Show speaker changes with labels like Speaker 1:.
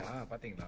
Speaker 1: 呀，把顶了。